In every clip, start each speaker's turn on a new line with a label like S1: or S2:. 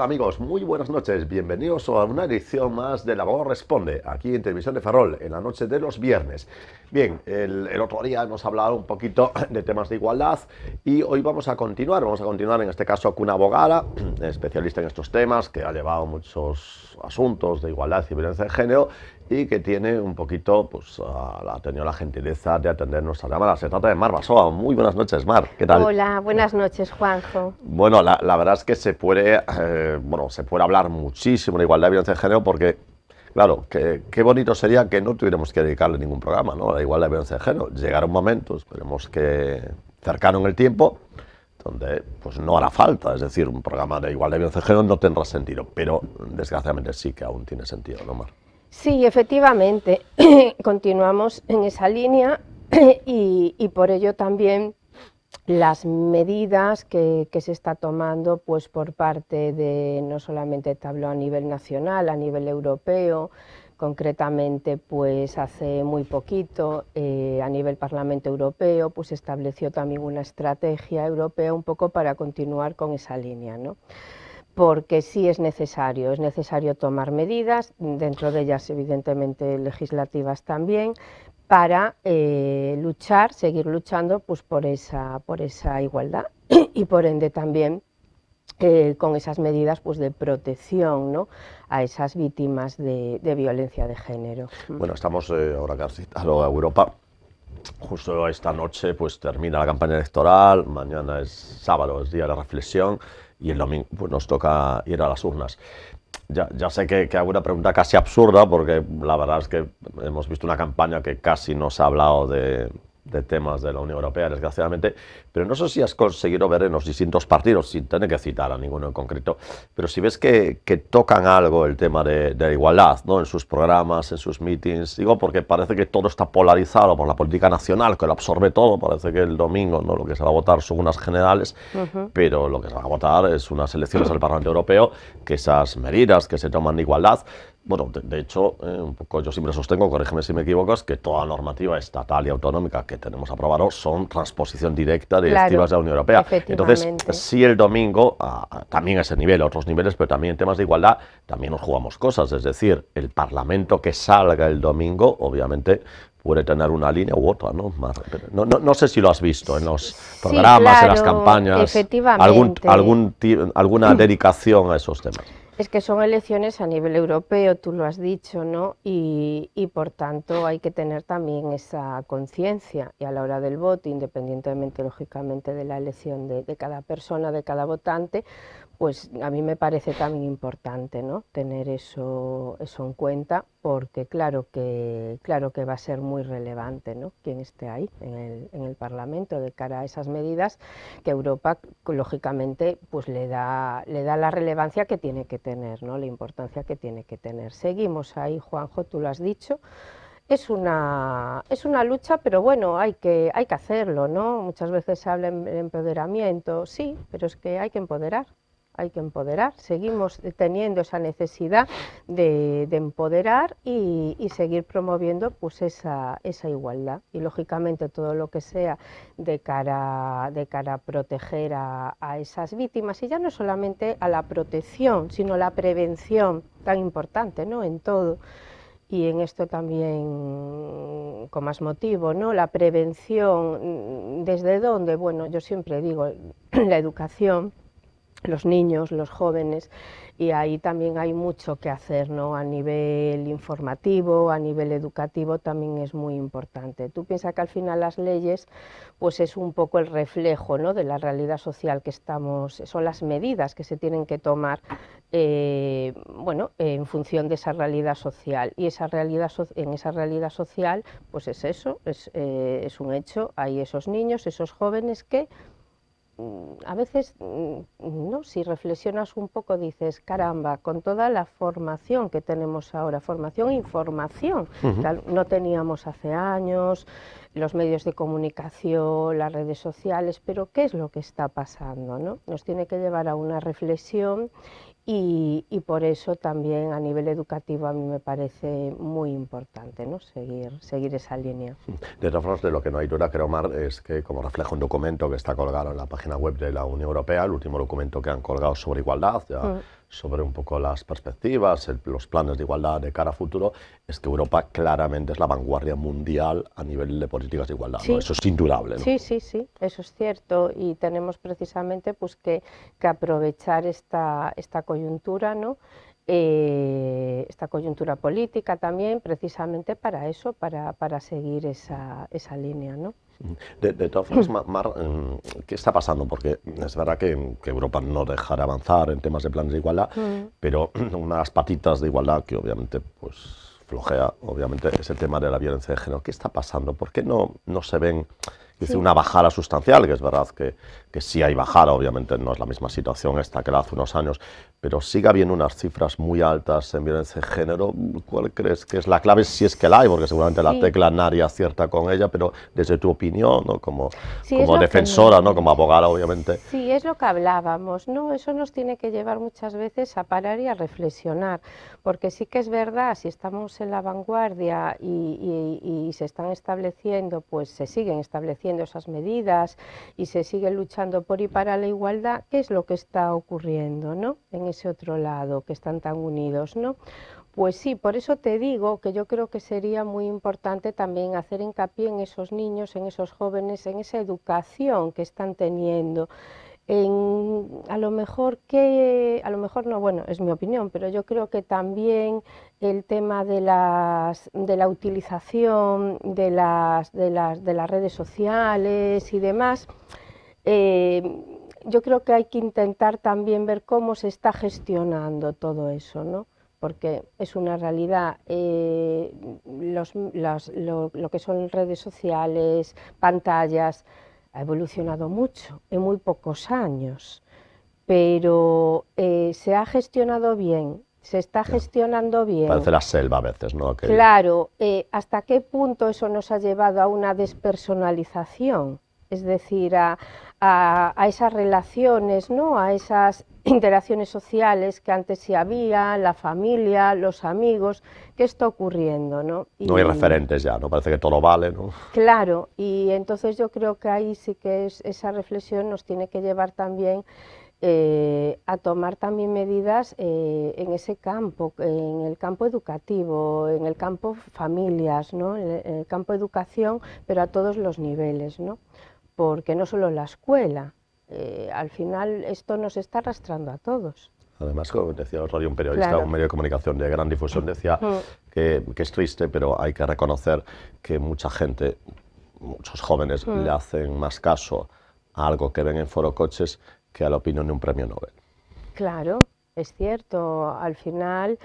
S1: amigos, muy buenas noches, bienvenidos a una edición más de La Voz Responde, aquí en Televisión de Farol, en la noche de los viernes. Bien, el, el, otro día hemos hablado un poquito de temas de igualdad y hoy vamos a continuar, vamos a continuar en este caso con una abogada, especialista en estos temas, que ha llevado muchos asuntos de igualdad y violencia de género y que tiene un poquito, pues ah, ha tenido la gentileza de atender nuestra llamada. Se trata de Mar Basoa. Muy buenas noches, Mar. ¿Qué tal?
S2: Hola, buenas noches, Juanjo.
S1: Bueno, la, verdad es que se puede, eh, bueno, se puede hablar muchísimo de igualdad de violencia de género porque, claro, qué bonito sería que no tuviéramos que dedicarle ningún programa, ¿no? A la igualdad de violencia de género. Llegará un momento, esperemos que cercano en el tiempo, donde pues no hará falta, es decir, un programa de igualdad de violencia de género no tendrá sentido, pero desgraciadamente sí que aún tiene sentido, ¿no, Mar?
S2: Sí, efectivamente, continuamos en esa línea y, por ello también las medidas que, se está tomando pues por parte de no solamente Tablo a nivel nacional, a nivel europeo, concretamente pues hace muy poquito eh, a nivel Parlamento Europeo pues estableció también una estrategia europea un poco para continuar con esa línea. ¿no? porque sí es necesario, es necesario tomar medidas, dentro de ellas evidentemente legislativas también, para eh, luchar, seguir luchando pues, por, esa, por esa igualdad y por ende también eh, con esas medidas pues, de protección ¿no? a esas víctimas de, violencia de género. Bueno,
S1: estamos eh, ahora casi a Europa, justo esta noche pues termina la campaña electoral, mañana es sábado, es día de la reflexión, y el domingo pues, nos toca ir a las urnas. Ya, ya sé que, que, hago una pregunta casi absurda, porque la verdad es que hemos visto una campaña que casi nos ha hablado de, de temas de la Unión Europea, desgraciadamente, pero no sé si has conseguido ver en los distintos partidos, sin tener que citar a ninguno en concreto, pero si ves que, tocan algo el tema de, la igualdad, ¿no? En sus programas, en sus meetings, digo, porque parece que todo está polarizado por la política nacional, que lo absorbe todo, parece que el domingo, ¿no? Lo que se va a votar son unas generales, pero lo que se va a votar es unas elecciones al Parlamento Europeo, que esas medidas que se toman de igualdad, bueno, de, hecho, eh, un poco yo siempre sostengo, corrígeme si me equivoco, que toda normativa estatal y autonómica que tenemos aprobado son transposición directa de directivas de la Unión Europea. Entonces, si el domingo, también a ese nivel, a otros niveles, pero también en temas de igualdad, también nos jugamos cosas. Es decir, el Parlamento que salga el domingo, obviamente, puede tener una línea u otra, ¿no? No, sé si lo has visto en los programas, en las campañas, algún, algún, alguna dedicación a esos temas.
S2: Es que son elecciones a nivel europeo, tú lo has dicho, ¿no? Y, y por tanto hay que tener también esa conciencia y a la hora del voto, independientemente lógicamente de la elección de, de cada persona, de cada votante, pues a mí me parece también importante ¿no? tener eso, eso en cuenta porque claro que, claro que va a ser muy relevante ¿no? quien esté ahí en el, en el, Parlamento de cara a esas medidas que Europa lógicamente pues le da, le da la relevancia que tiene que tener, ¿no? la importancia que tiene que tener. Seguimos ahí, Juanjo, tú lo has dicho. Es una, es una lucha, pero bueno, hay que, hay que hacerlo, ¿no? Muchas veces se habla de empoderamiento, sí, pero es que hay que empoderar, hay que empoderar. Seguimos teniendo esa necesidad de, empoderar y, seguir promoviendo pues esa, igualdad. Y lógicamente todo lo que sea de cara, de cara a proteger a, a esas víctimas, y ya no solamente a la protección, sino la prevención tan importante ¿no? en todo y en esto también con más motivo, ¿no? La prevención, mm, ¿desde donde, Bueno, yo siempre digo, la educación los niños, los jóvenes, y ahí también hay mucho que hacer, ¿no? A nivel informativo, a nivel educativo también es muy importante. Tú piensas que al final las leyes, pues es un poco el reflejo, ¿no? De la realidad social que estamos, son las medidas que se tienen que tomar, eh, bueno, en función de esa realidad social. Y esa realidad en esa realidad social, pues es eso, eh, es un hecho, hay esos niños, esos jóvenes que Mm, a veces, mm, ¿no? si reflexionas un poco, dices, caramba, con toda la formación que tenemos ahora, formación e información, no teníamos hace años, los medios de comunicación, las redes sociales, pero ¿qué es lo que está pasando? ¿no? Nos tiene que llevar a una reflexión y, por eso también a nivel educativo a mí me parece muy importante ¿no? seguir, seguir esa línea.
S1: De todas formas, de lo que no hay duda, creo, Mar, es que como refleja un documento que está colgado en la página web de la Unión Europea, el último documento que han colgado sobre igualdad, mm sobre un poco las perspectivas, los planes de igualdad de cara a futuro, es que Europa claramente es la vanguardia mundial a nivel de políticas
S2: de igualdad. Eso es indudable. ¿no? Sí, sí, sí, eso es cierto. Y tenemos precisamente pues, que, que aprovechar esta, esta coyuntura, ¿no? Eh, esta coyuntura política también, precisamente para eso, para, seguir esa, línea.
S1: De, todas formas, Mar, em, ¿qué está pasando? Porque es verdad que, Europa no dejará avanzar en temas de planes de igualdad, mm. pero unas patitas de igualdad que obviamente pues, flojea, obviamente, es el tema de la violencia de género. ¿Qué está pasando? ¿Por qué no, no se ven una bajada sustancial? Que es verdad que que sí hay bajada, obviamente no es la misma situación esta que la hace unos años, pero sigue habiendo unas cifras muy altas en violencia de género. ¿Cuál crees que es la clave? Si es que la hay, porque seguramente la tecla nadie acierta con ella, pero desde tu opinión, ¿no? como, como defensora, ¿no? como abogada, obviamente.
S2: Sí, es lo que hablábamos. ¿no? Eso nos tiene que llevar muchas veces a parar y a reflexionar, porque sí que es verdad, si estamos en la vanguardia y, y se están estableciendo, pues se siguen estableciendo esas medidas y se sigue luchando por y para la igualdad, ¿qué es lo que está ocurriendo ¿no? en ese otro lado, que están tan unidos? ¿no? Pues sí, por eso te digo que yo creo que sería muy importante también hacer hincapié en esos niños, en esos jóvenes, en esa educación que están teniendo. a lo mejor que, a lo mejor no, bueno, es mi opinión, pero yo creo que también el tema de, las, de la utilización de las, de, las, de las redes sociales y demás, eh, yo creo que hay que intentar también ver cómo se está gestionando todo eso, ¿no? porque es una realidad, eh, lo, que son redes sociales, pantallas, ha evolucionado mucho en muy pocos años, pero eh, se ha gestionado bien, se está gestionando bien. Parece la
S1: selva a veces, ¿no? Claro,
S2: ¿hasta qué punto eso nos ha llevado a una despersonalización? Es decir, a, a, esas relaciones, ¿no? a esas interacciones sociales que antes sí había, la familia, los amigos, ¿qué está ocurriendo? No, no hay
S1: referentes ya, ¿no? parece que todo vale. ¿no?
S2: Claro, y entonces yo creo que ahí sí que esa reflexión nos tiene que llevar también eh, a tomar también medidas eh, en ese campo, en el campo educativo, en el campo familias, ¿no? en el campo educación, pero a todos los niveles. ¿no? porque no solo la escuela, eh, al final esto nos está arrastrando a todos.
S1: Además, como decía un periodista, un medio de comunicación de gran difusión, decía que, es triste, pero hay que reconocer que mucha gente, muchos jóvenes, le hacen más caso a algo que ven en Foro Coches que a la opinión de un premio Nobel.
S2: Claro, es cierto. Al final...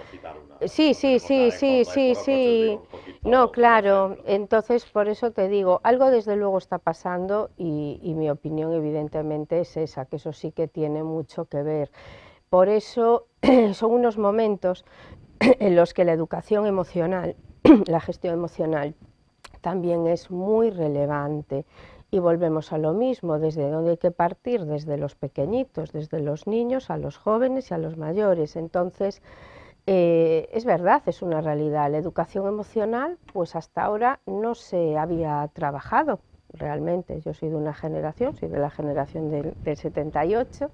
S2: Sí, sí, sí, sí, sí, sí. No, claro, entonces por eso te digo, algo desde luego está pasando y, mi opinión evidentemente es esa, que eso sí que tiene mucho que ver. Por eso son unos momentos en los que la educación emocional, la gestión emocional, también es muy relevante. Y volvemos a lo mismo, desde dónde hay que partir, desde los pequeñitos, desde los niños, a los jóvenes y a los mayores. Entonces, eh, es verdad, es una realidad. La educación emocional, pues hasta ahora no se había trabajado realmente. Yo soy de una generación, soy de la generación del, 78,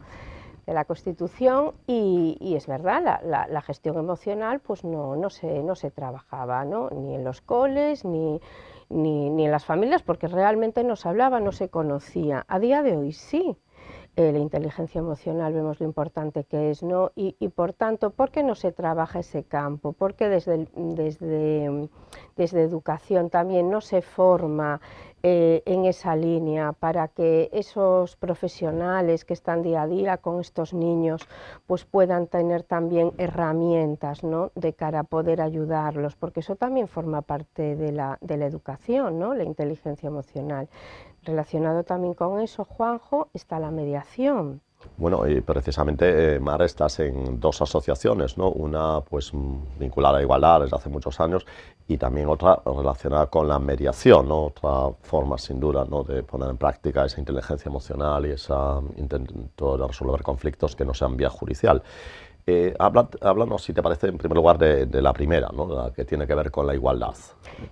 S2: de la Constitución, y, es verdad, la, gestión emocional pues no, no, se, trabajaba, ¿no? ni en los coles, ni en las familias, porque realmente no se hablaba, no se conocía. A día de hoy sí. Eh, la inteligencia emocional vemos lo importante que es, ¿no? Y, por tanto, ¿por qué no se trabaja ese campo? ¿Por qué desde, desde, educación también no se forma eh, en esa línea para que esos profesionales que están día a día con estos niños pues puedan tener también herramientas ¿no? de cara a poder ayudarlos porque eso también forma parte de la, de la educación ¿no? la inteligencia emocional Relacionado también con eso, Juanjo, está la mediación.
S1: Bueno, y precisamente, eh, Mar, estás en dos asociaciones, ¿no? Una, pues, vinculada a Igualdad desde hace muchos años y también otra relacionada con la mediación, Otra forma, sin duda, ¿no? De poner en práctica esa inteligencia emocional y ese intento de resolver conflictos que no sean vía judicial. Eh, háblanos, si te parece, en primer lugar de, la primera, ¿no? la que tiene que ver con la igualdad.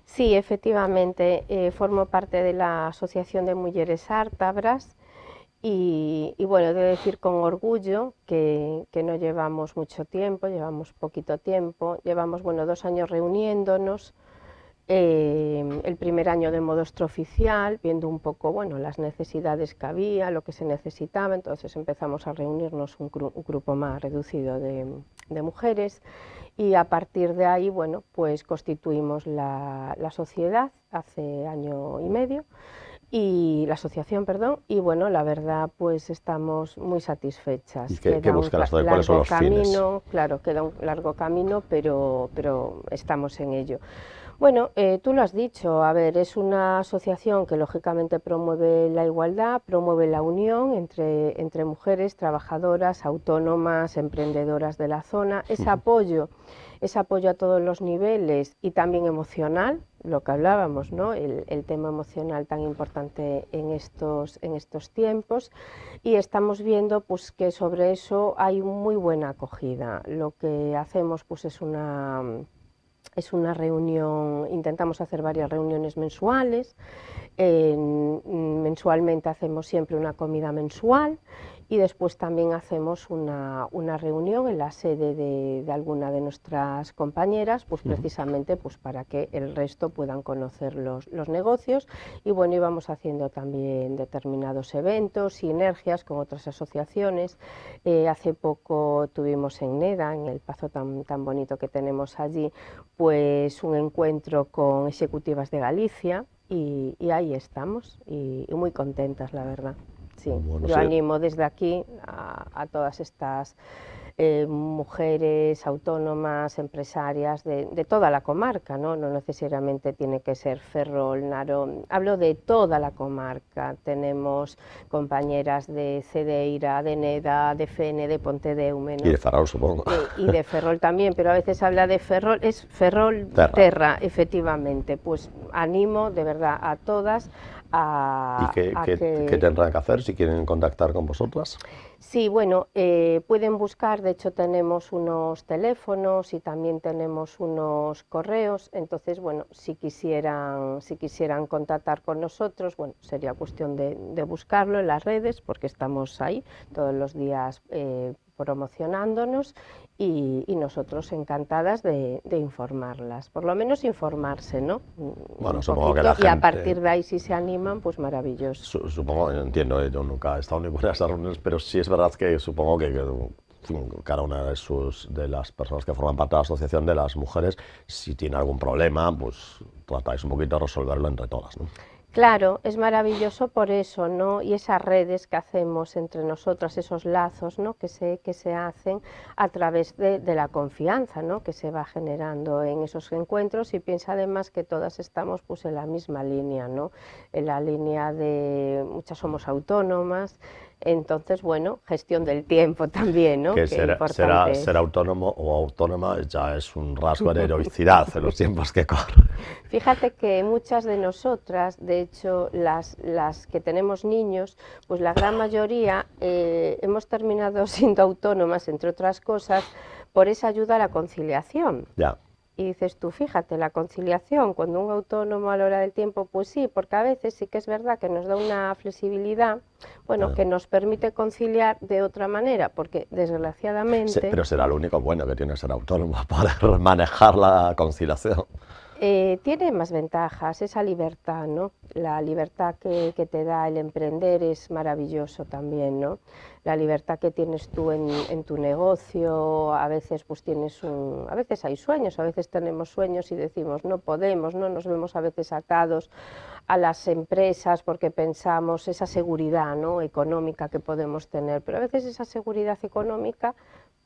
S2: Sí, efectivamente, eh, formo parte de la Asociación de Mujeres Ártabras y, bueno, debo decir con orgullo que, no llevamos mucho tiempo, llevamos poquito tiempo, llevamos bueno, dos años reuniéndonos, Em, el primer año de modo extraoficial, viendo un poco bueno, las necesidades que había, lo que se necesitaba, entonces empezamos a reunirnos un, grupo más reducido de, mujeres y a partir de ahí bueno, pues constituimos la, sociedad hace año y medio y la asociación, perdón, y bueno, la verdad, pues estamos muy satisfechas. ¿Y qué, qué ¿Cuáles son los camino, fines? Claro, queda un largo camino, pero, pero estamos en ello. Bueno, eh, tú lo has dicho, a ver, es una asociación que lógicamente promueve la igualdad, promueve la unión entre, mujeres trabajadoras, autónomas, emprendedoras de la zona, es apoyo, es apoyo a todos los niveles y también emocional, lo que hablábamos, ¿no? El, tema emocional tan importante en estos, en estos tiempos y estamos viendo pues, que sobre eso hay muy buena acogida. Lo que hacemos pues, es una es una reunión, intentamos hacer varias reuniones mensuales, mensualmente hacemos siempre una comida mensual y después también hacemos una, reunión en la sede de, alguna de nuestras compañeras, pues precisamente pues para que el resto puedan conocer los, negocios y bueno, íbamos haciendo también determinados eventos, sinergias con otras asociaciones. Eh, hace poco tuvimos en NEDA, en el pazo tan, bonito que tenemos allí, pues un encuentro con ejecutivas de Galicia y, ahí estamos y muy contentas, la verdad. Sí, yo animo desde aquí a, todas estas eh, mujeres autónomas, empresarias de, toda la comarca, ¿no? necesariamente tiene que ser Ferrol, Narón, hablo de toda la comarca. Tenemos compañeras de Cedeira, de Neda, de Fene, de Ponte de Y de
S1: Ferrol, supongo. Y, de
S2: Ferrol también, pero a veces habla de Ferrol, es Ferrol Terra, efectivamente. Pues animo de verdad a todas ¿Y qué, tendrán
S1: que hacer si quieren contactar con vosotras?
S2: Sí, bueno, eh, pueden buscar, de hecho tenemos unos teléfonos y también tenemos unos correos, entonces, bueno, si quisieran, si quisieran contactar con nosotros, bueno, sería cuestión de, buscarlo en las redes porque estamos ahí todos los días eh, promocionándonos y, nosotros encantadas de, informarlas, por lo menos informarse, ¿no? Bueno, supongo que Y a partir de ahí si se animan, pues maravilloso.
S1: supongo, entiendo, ¿eh? yo nunca he estado en ninguna de esas reuniones, pero sí es verdad que supongo que, mm, cada una de, sus, de las personas que forman parte de la asociación de las mujeres, si tiene algún problema, pues tratáis un poquito de resolverlo entre todas. ¿no?
S2: Claro, es maravilloso por eso, ¿no? Y esas redes que hacemos entre nosotras, esos lazos, ¿no? Que se, que se hacen a través de, de, la confianza, ¿no? Que se va generando en esos encuentros y piensa además que todas estamos pues en la misma línea, ¿no? En la línea de muchas somos autónomas, entonces, bueno, gestión del tiempo también, ¿no? Que ser, será,
S1: autónomo o autónoma ya es un rasgo de heroicidad en los tiempos que corren.
S2: Fíjate que muchas de nosotras, de hecho, las, las que tenemos niños, pues la gran mayoría eh, hemos terminado siendo autónomas, entre otras cosas, por esa ayuda a la conciliación. Ya. Y dices tú, fíjate, la conciliación, cuando un autónomo a la hora del tiempo, pues sí, porque a veces sí que es verdad que nos da una flexibilidad, bueno, que nos permite conciliar de otra manera, porque desgraciadamente... pero
S1: será lo único bueno que tiene ser autónomo, poder manejar la conciliación.
S2: Eh, tiene más ventajas, esa libertad, ¿no? La libertad que, te da el emprender es maravilloso también, ¿no? La libertad que tienes tú en, en, tu negocio, a veces pues tienes un... A veces hay sueños, a veces tenemos sueños y decimos no podemos, ¿no? Nos vemos a veces atados a las empresas porque pensamos esa seguridad, ¿no? Económica que podemos tener, pero a veces esa seguridad económica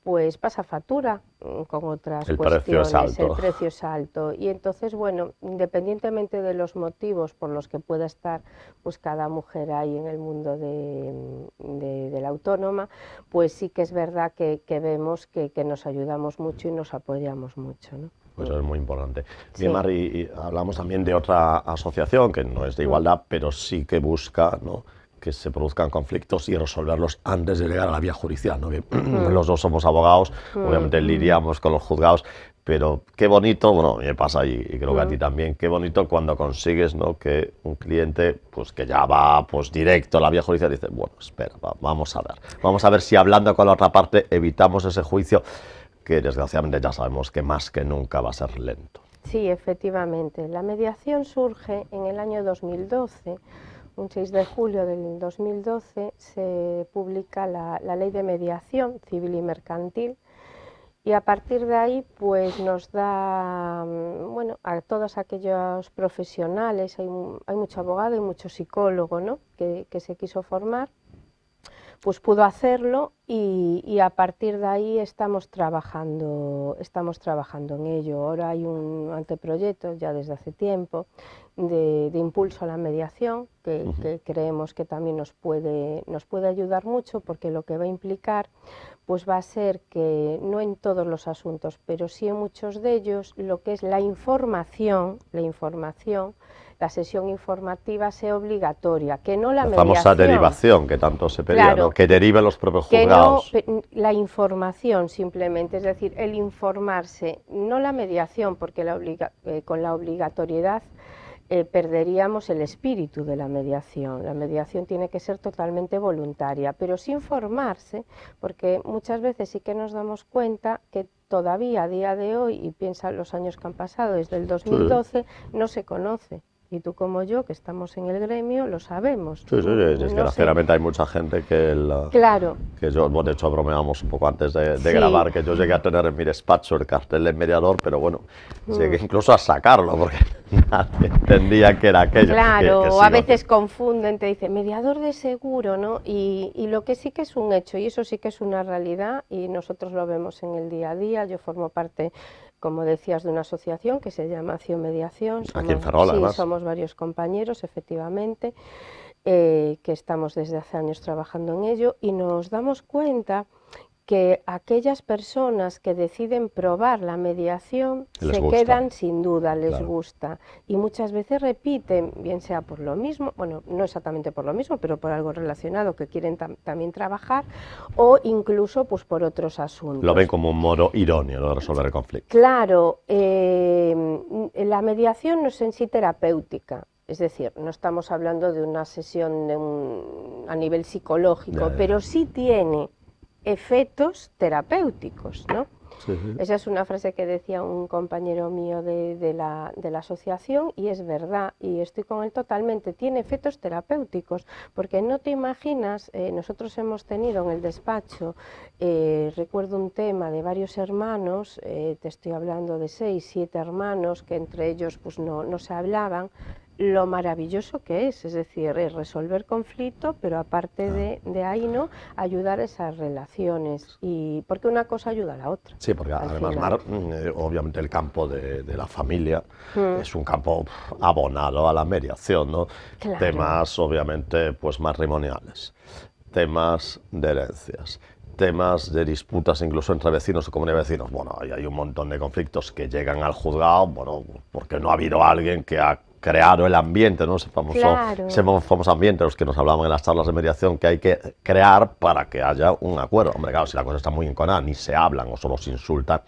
S2: pues pasa factura mm, con otras cuestiones, alto. el precio es alto. Y entonces, bueno, independientemente de los motivos por los que pueda estar pues cada mujer ahí en el mundo de, mm, la autónoma, pues sí que es verdad que, vemos que, nos ayudamos mucho y nos apoyamos mucho. Pues eso es
S1: muy importante. Bien, Mari, hablamos también de otra asociación que no es de igualdad, pero sí que busca ¿no? que se produzcan conflictos y resolverlos antes de llegar a la vía judicial. ¿no? Mm. Los dos somos abogados, mm. obviamente lidiamos con los juzgados, pero qué bonito, bueno, me pasa y, y creo que a ti mm. también, qué bonito cuando consigues ¿no? que un cliente pues, que ya va pues, directo a la vía judicial dice, bueno, espera, vamos a ver, vamos a ver si hablando con la otra parte evitamos ese juicio que desgraciadamente ya sabemos que más que nunca va a ser lento.
S2: Sí, efectivamente. La mediación surge en el año 2012 un 6 de julio del 2012 se publica la, Ley de Mediación Civil y Mercantil y a partir de ahí pues nos da, mm, bueno, a todos aquellos profesionales, hay, mucho abogado y mucho psicólogo ¿no? que se quiso formar pues pudo hacerlo y, a partir de ahí estamos trabajando, estamos trabajando en ello. Ahora hay un anteproyecto ya desde hace tiempo de, impulso a la mediación que, creemos que también nos puede, nos puede ayudar mucho porque lo que va a implicar pues va a ser que no en todos los asuntos, pero sí en muchos de ellos lo que es la información, la información la sesión informativa sea obligatoria, que no la, la famosa derivación
S1: que tanto se pedía, que deriva los propios juzgados.
S2: no, la información simplemente, es decir, el informarse, no la mediación, porque la eh, con la obligatoriedad eh, perderíamos el espíritu de la mediación. La mediación tiene que ser totalmente voluntaria, pero sin informarse, porque muchas veces sí que nos damos cuenta que todavía a día de hoy, y piensa los años que han pasado desde el 2012, no se conoce y tú como yo, que estamos en el gremio, lo sabemos. Sí, sí, sí. desgraciadamente
S1: hay mucha gente que... claro. Que yo, de hecho bromeamos un poco antes de, grabar, que yo llegué a tener en mi despacho el cartel de mediador, pero bueno, mm. llegué incluso a sacarlo porque nadie entendía que era aquello. Claro, a
S2: veces confunden, te dicen mediador de seguro, ¿no? y lo que sí que es un hecho, y eso sí que es una realidad, y nosotros lo vemos en el día a día, yo formo parte como decías, de una asociación que se llama Acción Mediación. Somos, sí, somos varios compañeros, efectivamente, eh, que estamos desde hace años trabajando en ello y nos damos cuenta que aquellas personas que deciden probar la mediación se quedan sin duda, les gusta. Y muchas veces repiten, bien sea por lo mismo, bueno, no exactamente por lo mismo, pero por algo relacionado que quieren también trabajar, o incluso pues por otros asuntos. Lo ven
S1: como un modo irónico de resolver el conflicto.
S2: Claro, eh, la mediación no es en sí terapéutica, es decir, no estamos hablando de una sesión a nivel psicológico, pero sí tiene efectos terapéuticos, ¿no? Esa es una frase que decía un compañero mío de, la, asociación y es verdad, y estoy con él totalmente, tiene efectos terapéuticos, porque no te imaginas, eh, nosotros hemos tenido en el despacho, eh, recuerdo un tema de varios hermanos, eh, te estoy hablando de seis, siete hermanos, que entre ellos pues no, no se hablaban, lo maravilloso que es, es decir, es resolver conflicto, pero aparte de, ahí, ¿no? Ayudar esas relaciones, y porque una cosa ayuda a la otra.
S1: Sí, porque además, mm, eh, obviamente el campo de, la familia mm. es un campo abonado a la mediación, ¿no? Temas, obviamente, pues matrimoniales, temas de herencias, temas de disputas incluso entre vecinos o comunidad de vecinos. Bueno, ahí hay un montón de conflictos que llegan al juzgado, bueno, porque no ha habido alguien que ha crear el ambiente, ¿no? ese, famoso, ambiente, los que nos hablaban en las charlas de mediación, que hay que crear para que haya un acuerdo. Hombre, claro, si la cosa está muy enconada, ni se hablan o solo se insultan,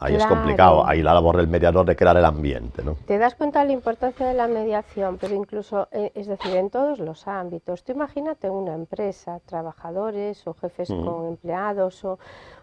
S1: Ahí es complicado, ahí la labor del mediador de crear el ambiente.
S2: Te das cuenta de la importancia de la mediación, pero incluso, eh, es decir, en todos los ámbitos. Tú imagínate una empresa, trabajadores o jefes mm. con empleados, o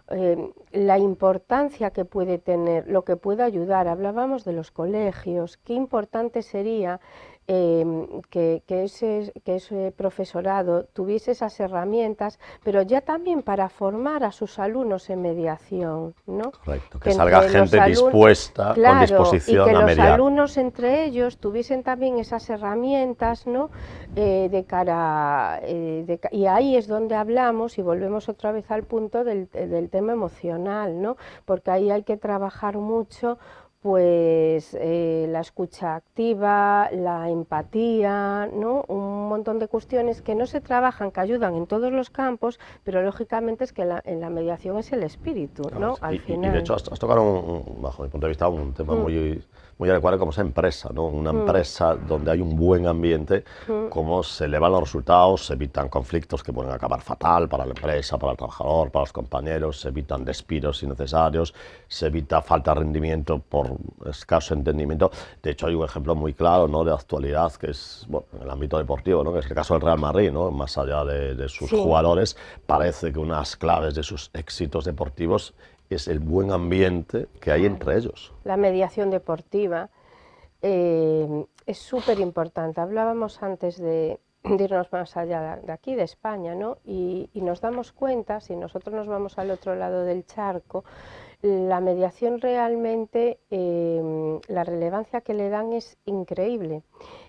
S2: eh, la importancia que puede tener, lo que puede ayudar. Hablábamos de los colegios, qué importante sería Em, que, ese, que ese profesorado tuviese esas herramientas, pero ya también para formar a sus alumnos en mediación, ¿no? Correcto, que, salga gente dispuesta, con disposición a y que los alumnos entre ellos tuviesen también esas herramientas, ¿no? Eh, de cara, eh, y ahí es donde hablamos y volvemos otra vez al punto del, del tema emocional, ¿no? Porque ahí hay que trabajar mucho pues eh, la escucha activa, la empatía, ¿no? un montón de cuestiones que no se trabajan, que ayudan en todos los campos, pero lógicamente es que en la mediación es el espíritu, ¿no? Al de hecho has,
S1: tocado, bajo mi punto de vista, un tema mm. muy muy adecuada como esa empresa, ¿no? Una mm. empresa donde hay un buen ambiente, como mm. cómo se elevan los resultados, se evitan conflictos que pueden acabar fatal para la empresa, para el trabajador, para los compañeros, se evitan despidos innecesarios, se evita falta de rendimiento por escaso entendimiento. De hecho, hay un ejemplo muy claro, ¿no? De actualidad, que es, bueno, en el ámbito deportivo, ¿no? Que es el caso del Real Madrid, ¿no? Más allá de, sus jugadores, parece que unas claves de sus éxitos deportivos es el buen ambiente que hay entre ellos.
S2: La mediación deportiva eh, es súper importante. Hablábamos antes de, irnos más allá de aquí, de España, ¿no? Y, nos damos cuenta, si nosotros nos vamos al otro lado del charco, la mediación realmente, eh, la relevancia que le dan es increíble.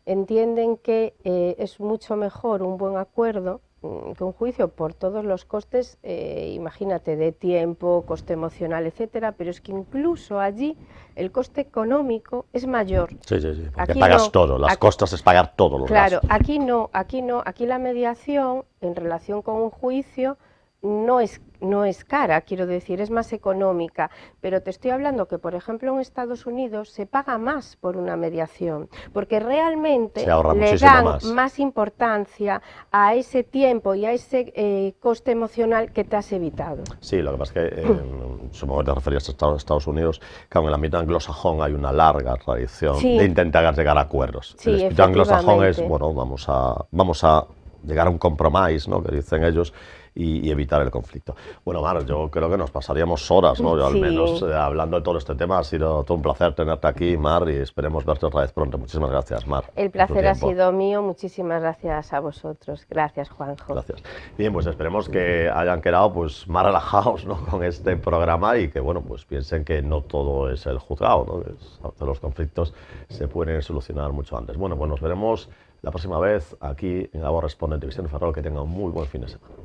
S2: Entienden que eh, es mucho mejor un buen acuerdo Mm, que un juicio por todos los costes, eh, imagínate, de tiempo, coste emocional, etcétera, pero es que incluso allí el coste económico es mayor.
S1: Sí, sí, sí, porque pagas todo, las costas es pagar todo los Claro,
S2: aquí no, aquí no, aquí la mediación en relación con un juicio no es, no es cara, quiero decir, es más económica, pero te estoy hablando que, por ejemplo, en Estados Unidos se paga más por una mediación, porque realmente le dan más. importancia a ese tiempo y a ese eh, coste emocional que te has evitado.
S1: Sí, lo que pasa es que, eh, supongo que te referías a Estados Unidos, que en el ámbito anglosajón hay una larga tradición de intentar llegar a acuerdos. Sí, el espíritu anglosajón es, bueno, vamos a, vamos a llegar a un compromiso, ¿no? que dicen ellos, y, evitar el conflicto. Bueno, Mar, yo creo que nos pasaríamos horas, ¿no? al menos eh, hablando de todo este tema. Ha sido todo un placer tenerte aquí, Mar, y esperemos verte otra vez pronto. Muchísimas gracias, Mar. El placer ha sido
S2: mío. Muchísimas gracias a vosotros. Gracias, Juanjo. Gracias.
S1: Bien, pues esperemos que hayan quedado pues, más relajados ¿no? con este programa y que, bueno, pues piensen que no todo es el juzgado, ¿no? los conflictos se pueden solucionar mucho antes. Bueno, pues nos veremos la próxima vez aquí en Agua Responde en Televisión Ferrol. Que tenga un muy buen fin de semana.